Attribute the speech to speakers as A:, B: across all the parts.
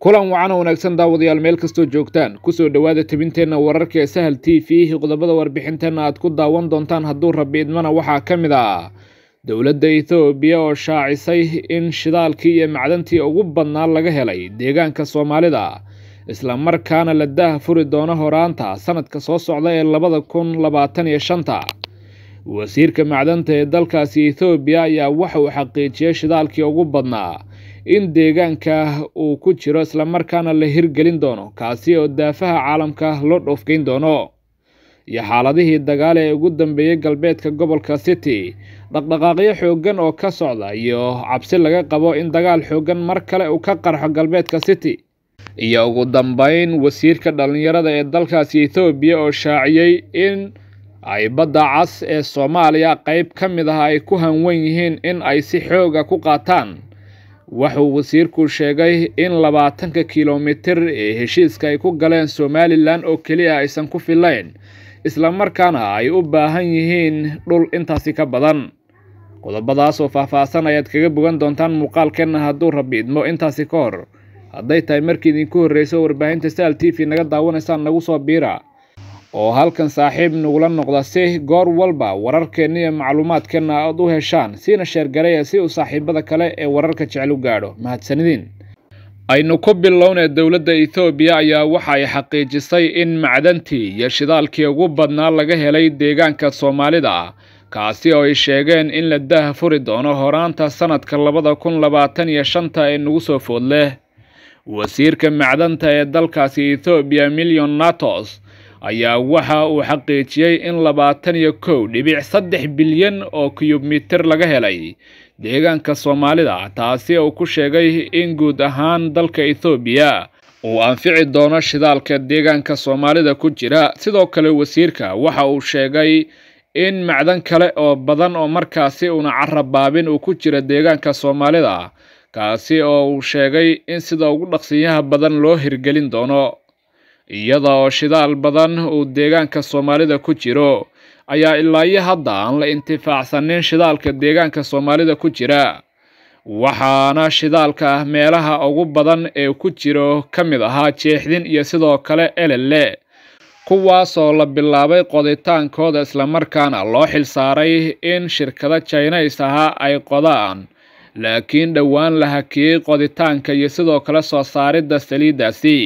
A: kulan wacan oo wanaagsan daawadayaal meel kastoo joogtaan kusoo dhowaada tebinteenna wararkaee sahal t v qodobada warbixinteenna aad ku daawan doontaan hadduu rabi idmana waxaa ka mid ah dowladda ethoobiya oo shaacisay in shidaalkii iyo macdantii ugu badnaa laga helay deegaanka soomaalida isla markaana la daah furi doono horaanta sanadka soo socda ee labada kun labaatan iyo shanta wasiirka macdanta ee dalkaasi ethoobiya ayaa waxa uu xaqiijiyey shidaalkii ugu badnaa in deegaanka uu ku jiro islamarkaana la hirgelin doono kaasi oo daafaha caalamka loo dhoofgeyn doono iyo xaaladihii dagaal ee ugu dambeeyey galbeedka gobolka city dhaqdhaqaaqyo xooggan oo ka socda iyo cabsi laga qabo in dagaal xooggan mar kale uu ka qarxo galbeedka city iyo ugu dambeyn wasiirka dhallinyarada ee dalkaasi ethoobiya oo shaaciyey in ay badda cas ee soomaaliya qayb ka mid ah ay ku hanwan yihiin in ay si xooga ah ku qaataan wuxuu wasiirku sheegay in labaatanka kilomitir ee heshiiska ay ku galeen somalilan oo keliya aysan ku filayn isla markaana ay u baahan yihiin dhul intaasi ka badan qodobadaasoo faahfaahsan ayaad kaga bogan doontaan muuqaalkeenna hadduu rabbi idmo intaasi ka hor hadday tahay markii idinku horreyso warbaahinta sal t v naga daawanaysaan nagu soo biira oo halkan saaxiib nagula noqda si goor walba wararkeenna iyo macluumaadkeenna aada u heshaan siina sheergareeya si uu saaxiibada kale ee wararka jecel u gaadho mahadsanidiin aynu ku bilownee dowladda ethoobiya ayaa waxa ay xaqiijisay in macdantii iyo shidaalkii ugu badnaa laga helay deegaanka soomaalida kaasi oo ay sheegeen in la daah furi doono horaanta sannadka labada kun labaatan iyo shanta ee nagu soo foodleh wasiirka macdanta ee dalkaasi ethoobiya milyon natos ayaa waxa uu xaqiijiyey in labaatan iyo kow dhibic saddex bilyan oo kiyubmitir laga helay deegaanka soomaalida taasi uu ku sheegay in guud ahaan dalka ethoobiya uu anfici doono shidaalka deegaanka soomaalida ku jira sidoo kale wasiirka waxa uu sheegay in macdan kale oo badan oo markaasi uuna baabin uu ku jira deegaanka soomaalida kaasi oo uu sheegay in sida ugu dhaqsinyaha badan loo hirgelin doono iyada oo shidaal badan uu deegaanka soomaalida ku jiro ayaa ilaa iyo hadda aan la intifaacsanin shidaalka deegaanka soomaalida ku jira waxaana shidaalka ah meelaha ugu badan ee ku jiro ka mid ahaa jeexdin iyo sidoo kale elele kuwaasoo la bilaabay qoditaankooda islamarkaana loo xilsaaray in shirkada jinays ahaa ay qodaan laakiin dhowaan la hakiyey qoditaanka iyo sidoo kale soo saaridda saliiddaasi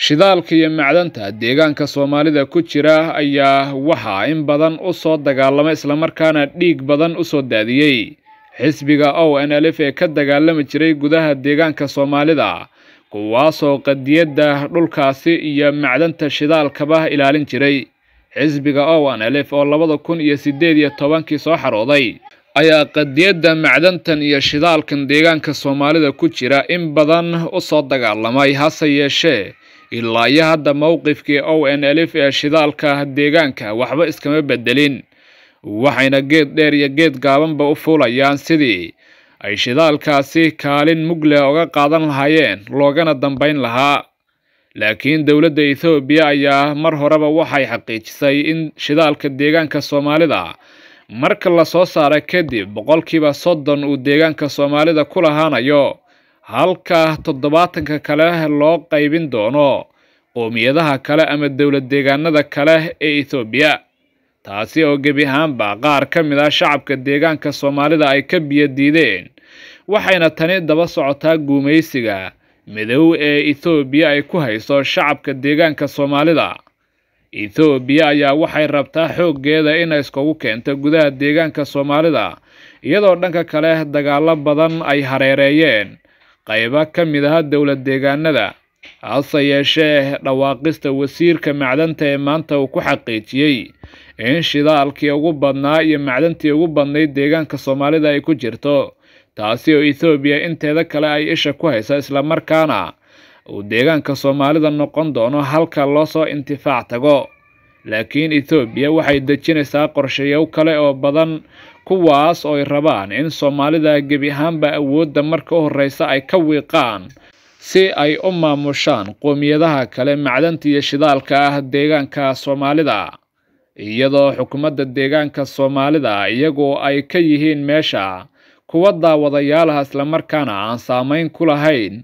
A: shidaalka iyo macdanta deegaanka soomaalida ku jira ayaa waxaa in badan u soo dagaalamay islamarkaana dhiig badan u soo daadiyey xisbiga o n l f ee ka dagaalami jiray gudaha deegaanka soomaalida kuwaasoo qadiyadda dhulkaasi iyo macdanta shidaalkaba ilaalin jiray xisbiga o n l f oo labada kun iyo siddeed iyo tobankii soo xarooday ayaa qadiyadda macdantan iyo shidaalkan deegaanka soomaalida ku jira in badan u soo dagaalamay hase yeeshee ilaa iyo hadda mowqifkii o n elif ee shidaalka deegaanka waxba iskama bedelin waxayna geed dheer iyo geed gaabanba u fuulayaan sidii ay shidaalkaasi kaalin mugleh uga qaadan lahaayeen loogana dambayn lahaa laakiin dowladda ethoobiya ayaa mar horeba waxay xaqiijisay in shidaalka deegaanka soomaalida marka la soo saara kadib boqolkiiba soddon uu deegaanka soomaalida ku lahaanayo halka toddobaatanka kale loo qaybin doono qowmiyadaha kale ama dowlad deegaanada kale ee ethoobiya taasi oo gebi ahaanba qaar ka mid ah shacabka deegaanka soomaalida ay ka biyo diideen waxayna tani daba socotaa guumaysiga madow ee ethoobiya ay ku hayso shacabka deegaanka soomaalida ethoobiya ayaa waxay rabtaa xooggeeda inay iskugu keento gudaha deegaanka soomaalida iyadoo dhanka kale dagaalo badan ay hareereeyeen qaybo ka mid ah dowlad deegaanada hase yeeshee dhawaaqista wasiirka macdanta ee maanta uu ku xaqiijiyey in shidaalkii ugu badnaa iyo macdantii ugu badnayd deegaanka soomaalida ay ku jirto taasi oo ethoobiya inteeda kale ay isha ku haysa islamarkaana uu deegaanka soomaalida noqon doono halka loosoo intifaac tago laakiin ethoobiya waxay dejinaysaa qorshayow kale oo badan kuwaas oo ay rabaan in soomaalida gebi ahaanba awoodda marka u horreysa ay ka wiiqaan si ay u maamushaan qowmiyadaha kale macdanta iyo shidaalka ah deegaanka soomaalida iyadoo xukuumadda deegaanka soomaalida iyagu ay ka yihiin meesha kuwa daawadayaalaha islamarkaana aan saameyn ku lahayn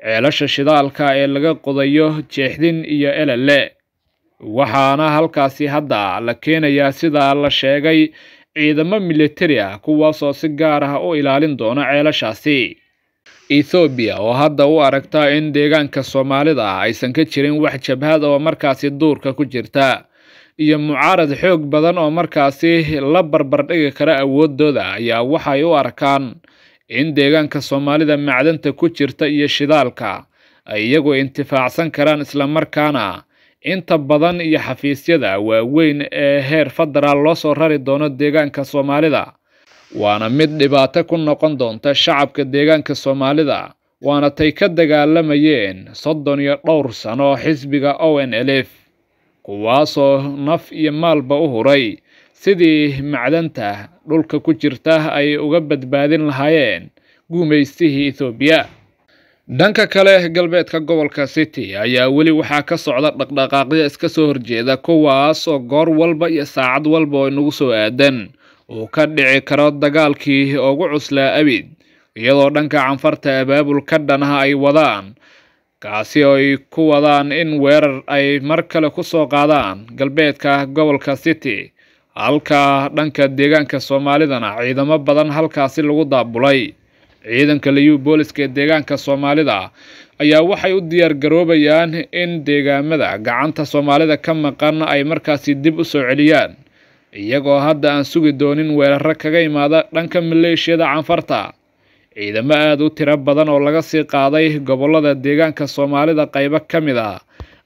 A: ceelasha shidaalka ee laga qodayo jeexdin iyo elele waxaana halkaasi hadda la keenayaa sida la sheegay ciidamo militari ah kuwaasoo si gaar ah u ilaalin doona ceelashaasi ethoobiya oo hadda u aragta in deegaanka soomaalida ah aysan ka jirin wax jabhad oo markaasi duurka ku jirta iyo mucaarad xoog badan oo markaasi la barbar dhigi kara awooddooda ayaa waxay u arkaan in deegaanka soomaalida macdanta ku jirta iyo shidaalka ay iyagoo intifaacsan karaan islamarkaana inta badan iyo xafiisyada waaweyn ee heer federaal loo soo rari doono deegaanka soomaalida waana mid dhibaato ku noqon doonta shacabka deegaanka soomaalida waana tay ka dagaalamayeen soddon iyo dhowr sano xisbiga o n l f kuwaasoo naf iyo maalba u huray sidii macdanta dhulka ku jirta ay uga badbaadin lahaayeen gumaystihii ethoobiya dhanka kale galbeedka gobolka city ayaa weli waxaa ka socda dhaqdhaqaaqya iska soo horjeeda kuwaas oo goor walba iyo saacad walba oo inagu soo aadan uu ka dhici karo dagaalkii ugu cuslaa abid iyadoo dhanka canfarta abaabul ka dhanaha ay wadaan kaasi oo ay ku wadaan in weerar ay mar kale ku soo qaadaan galbeedka gobolka city halka dhanka deegaanka soomaalidana ciidamo badan halkaasi lagu daabulay ciidanka liyu booliska ee deegaanka soomaalida ayaa waxay u diyaar garoobayaan in deegaamada gacanta soomaalida ka maqan ay markaasi dib u soo celiyaan iyagoo hadda aan sugi doonin weeraro kaga imaada dhanka maleeshiyada canfarta ciidamo aada u tiro badan oo laga sii qaaday gobollada deegaanka soomaalida qaybo ka mid a ah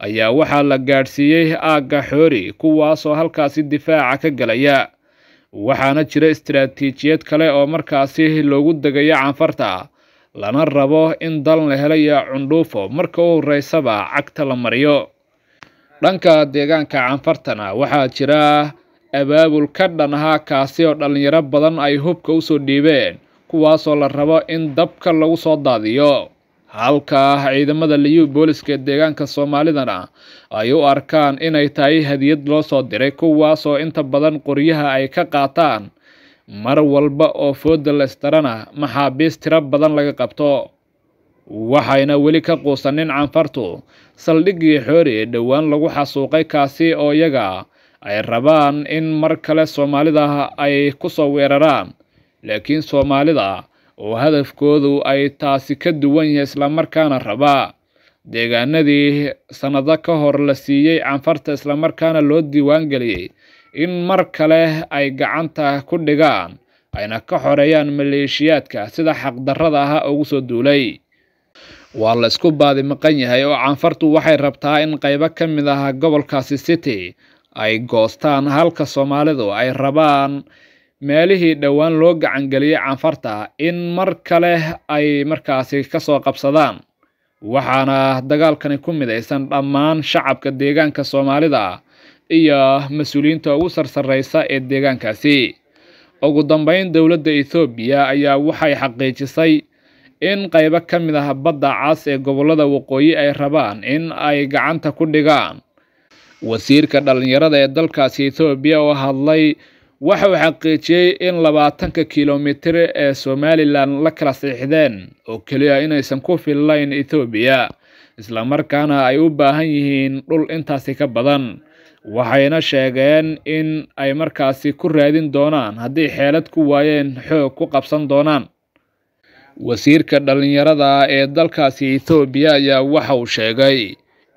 A: ayaa waxaa la gaadhsiiyey aagga xoori kuwaasoo halkaasi difaaca ka galaya waxaana jira istaraatiijiyad kale oo markaasi loogu degayo canfarta lana rabo in dal la helaya cundhuufo marka u horeysaba cagta la mariyo dhanka deegaanka canfartana waxaa jira abaabul ka dhan ahaa kaasi oo dhallinyaro badan ay hubka u soo dhiibeen kuwaasoo la rabo in dabka lagu soo daadiyo halkaa ciidamada liyuu booliska ee deegaanka soomaalidana ay u arkaan inay tahay hadiyad loo soo diray kuwaas oo inta badan qoryaha ay ka qaataan mar walba oo fooda laystarana maxaabiis tiro badan laga qabto waxayna weli ka quusan quusanin canfartu saldhiggii xoori dhowaan lagu xasuuqay kaasi oo iyaga ay rabaan in mar kale soomaalida ay ku soo weeraraan laakiin soomaalida oo hadafkoodu ay taasi ka duwan yahay islamarkaana rabaa deegaanadii sannado ka hor la siiyey canfarta islamarkaana loo diiwaangeliyey in mar kale ay gacanta ku dhigaan ayna ka xoreeyaan maleeshiyaadka sida xaqdarrada ahaa ugu soo duulay waa la isku baadi maqan yahay oo canfartu waxay rabtaa in qaybo ka mid ah gobolkaasi city ay goostaan halka soomaalidu ay rabaan meelihii dhowaan loo gacangeliyey canfarta in mar kale ay markaasi ka soo qabsadaan waxaana dagaalkani ku midaysan dhammaan shacabka deegaanka soomaalida iyo mas-uuliyiinta ugu sarsarreysa ee deegaankaasi ugu dambeyn dowladda ethoobiya ayaa waxay xaqiijisay in qaybo ka mid ah badda cas ee gobollada waqooyi ay rabaan in ay gacanta ku dhigaan wasiirka dhallinyarada ee dalkaasi ethoobiya oo hadlay waxauu xaqiijiyey in labaatanka kilomitir ee somalilan la kala siixdeen oo keliya inaysan ku fillayn ethoobiya isla markaana ay u baahan yihiin dhul intaasi ka badan waxayna sheegeen in ay markaasi ku raadin doonaan haddii xeelad ku waayeen xoog ku qabsan doonaan wasiirka dhallinyarada ee dalkaasi ethoobiya ayaa waxa uu sheegay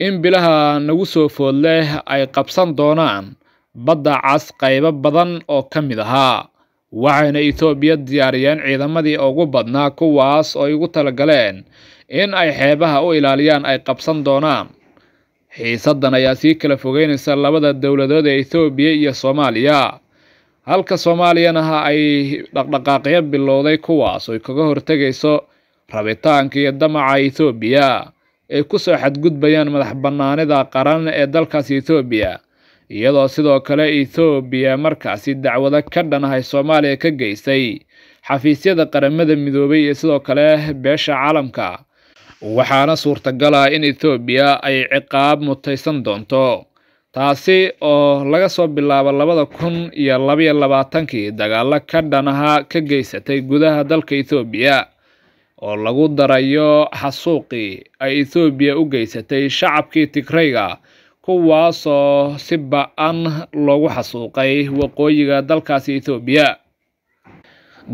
A: in bilaha nagu soo food leh ay qabsan doonaan badda cas qaybo badan oo ka mid ahaa waxayna etoobiya diyaariyeen ciidamadii ugu badnaa kuwaas oo igu talagaleen in ay xeebaha u ilaaliyaan ay qabsan doonaan xiisaddan ayaa sii kala fogeynaysa labada dowladood ee etoobiya iyo soomaaliya halka soomaaliyanaha ay dhaqdhaqaaqyo bilowday kuwaas oy kaga hortegayso rabitaanka iyo damaca etoobiya ay ku soo xadgudbayaan madax bannaanida qaran ee dalkaasi etoobiya iyadoo sidoo kale ethoobiya markaasi dacwado ka dhanhay soomaaliya ka geystay xafiisyada qaramada midoobay iyo sidoo kale beesha caalamka waxaana suurtagala in ethoobiya ay ciqaab mutaysan doonto taasi oo laga soo bilaabo labada kun iyo labaiyo labaatankii dagaalo ka dhanaha ka geysatay gudaha dalka ethoobiya oo lagu darayo xasuuqii ay ethoobiya u geysatay shacabkii tigrayga kuwaasoo si ba-an loogu xasuuqay waqooyiga dalkaasi ethoobiya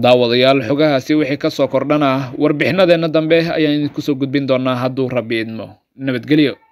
A: daawadayaal xogahaasi wixii ka soo kordhana warbixinadeenna dambe ayaan idinku soo gudbin doonaa hadduu rabbi idmo nabadgelyo